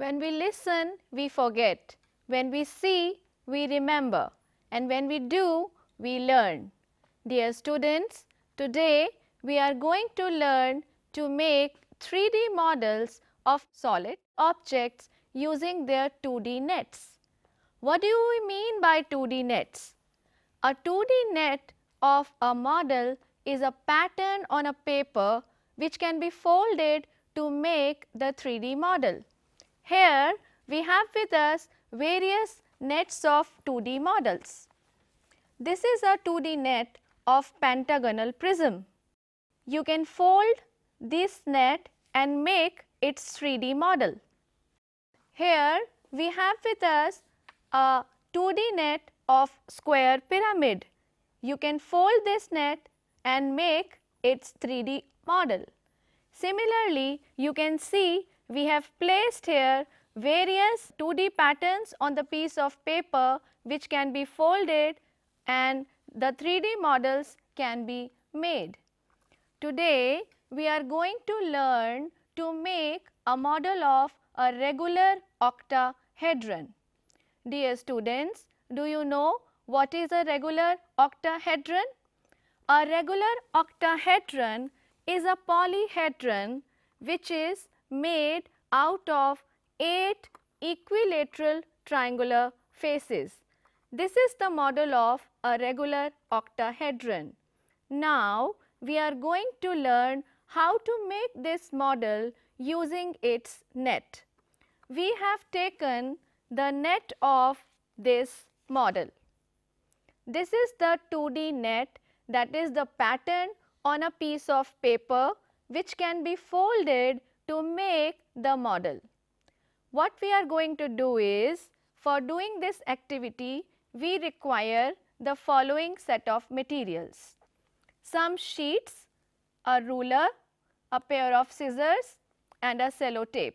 When we listen, we forget. When we see, we remember. And when we do, we learn. Dear students, today we are going to learn to make 3D models of solid objects using their 2D nets. What do we mean by 2D nets? A 2D net of a model is a pattern on a paper which can be folded to make the 3D model. Here we have with us various nets of 2D models. This is a 2D net of pentagonal prism. You can fold this net and make its 3D model. Here we have with us a 2D net of square pyramid. You can fold this net and make its 3D model. Similarly, you can see we have placed here various 2D patterns on the piece of paper which can be folded and the 3D models can be made. Today, we are going to learn to make a model of a regular octahedron. Dear students, do you know what is a regular octahedron? A regular octahedron is a polyhedron which is made out of 8 equilateral triangular faces. This is the model of a regular octahedron. Now, we are going to learn how to make this model using its net. We have taken the net of this model. This is the 2D net that is the pattern on a piece of paper which can be folded to make the model. What we are going to do is, for doing this activity, we require the following set of materials. Some sheets, a ruler, a pair of scissors and a sellotape.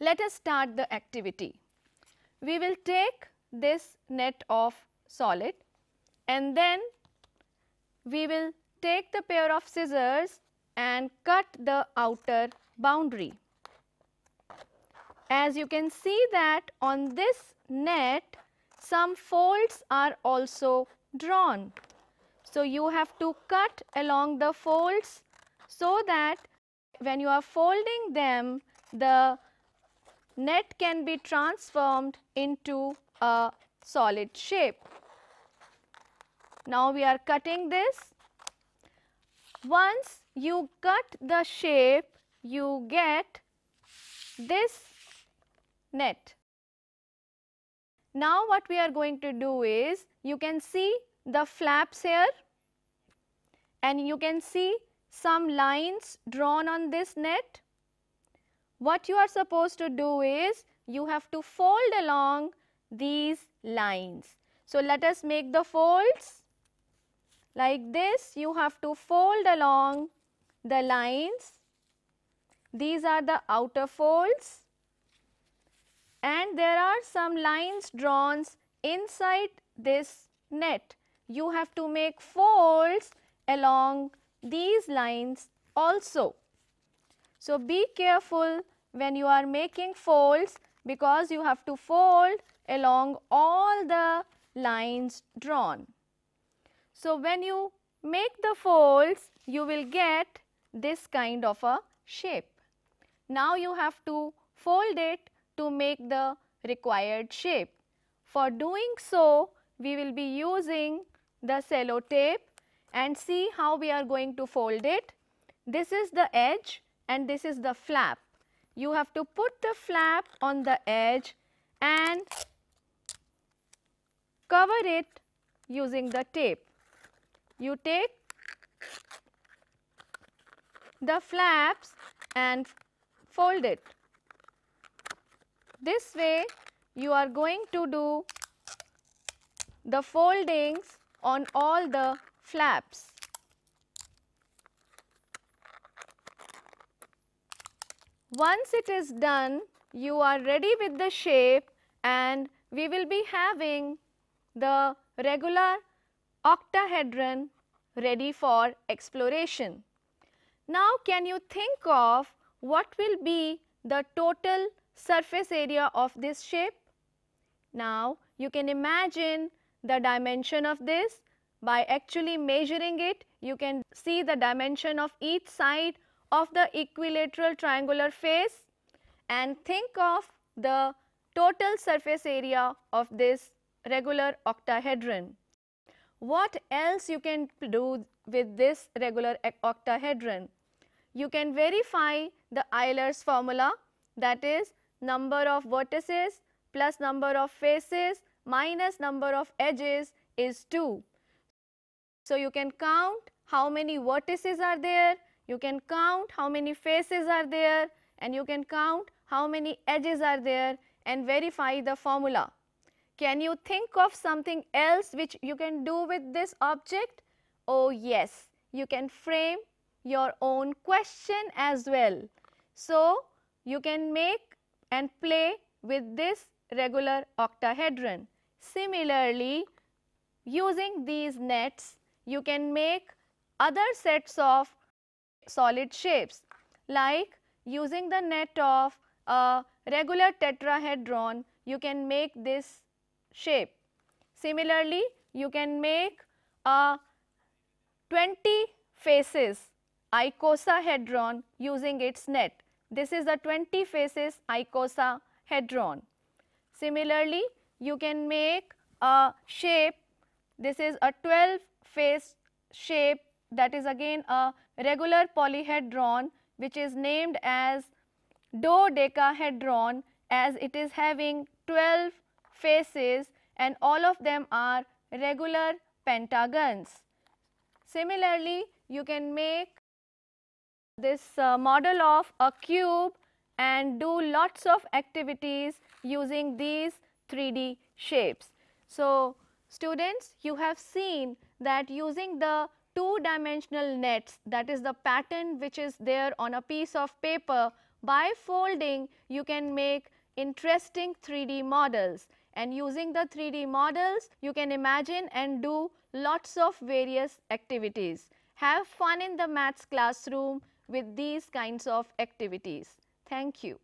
Let us start the activity. We will take this net of solid and then we will take the pair of scissors and cut the outer boundary. As you can see that on this net some folds are also drawn. So, you have to cut along the folds so that when you are folding them the net can be transformed into a solid shape. Now, we are cutting this. Once you cut the shape, you get this net. Now, what we are going to do is, you can see the flaps here and you can see some lines drawn on this net. What you are supposed to do is, you have to fold along these lines. So, let us make the folds like this you have to fold along the lines, these are the outer folds and there are some lines drawn inside this net. You have to make folds along these lines also. So, be careful when you are making folds because you have to fold along all the lines drawn. So, when you make the folds, you will get this kind of a shape. Now you have to fold it to make the required shape. For doing so, we will be using the cello tape and see how we are going to fold it. This is the edge and this is the flap. You have to put the flap on the edge and cover it using the tape. You take the flaps and fold it. This way you are going to do the foldings on all the flaps. Once it is done, you are ready with the shape and we will be having the regular octahedron ready for exploration. Now can you think of what will be the total surface area of this shape? Now you can imagine the dimension of this by actually measuring it you can see the dimension of each side of the equilateral triangular face and think of the total surface area of this regular octahedron. What else you can do with this regular octahedron? you can verify the Euler's formula that is number of vertices plus number of faces minus number of edges is 2. So, you can count how many vertices are there, you can count how many faces are there and you can count how many edges are there and verify the formula. Can you think of something else which you can do with this object? Oh yes, you can frame your own question as well. So, you can make and play with this regular octahedron. Similarly, using these nets, you can make other sets of solid shapes like using the net of a regular tetrahedron, you can make this shape. Similarly, you can make a 20 faces icosahedron using its net. This is a 20 faces icosahedron. Similarly, you can make a shape. This is a 12 face shape that is again a regular polyhedron which is named as dodecahedron as it is having 12 faces and all of them are regular pentagons. Similarly, you can make this uh, model of a cube and do lots of activities using these 3D shapes. So, students you have seen that using the two dimensional nets that is the pattern which is there on a piece of paper by folding you can make interesting 3D models and using the 3D models you can imagine and do lots of various activities. Have fun in the maths classroom with these kinds of activities. Thank you.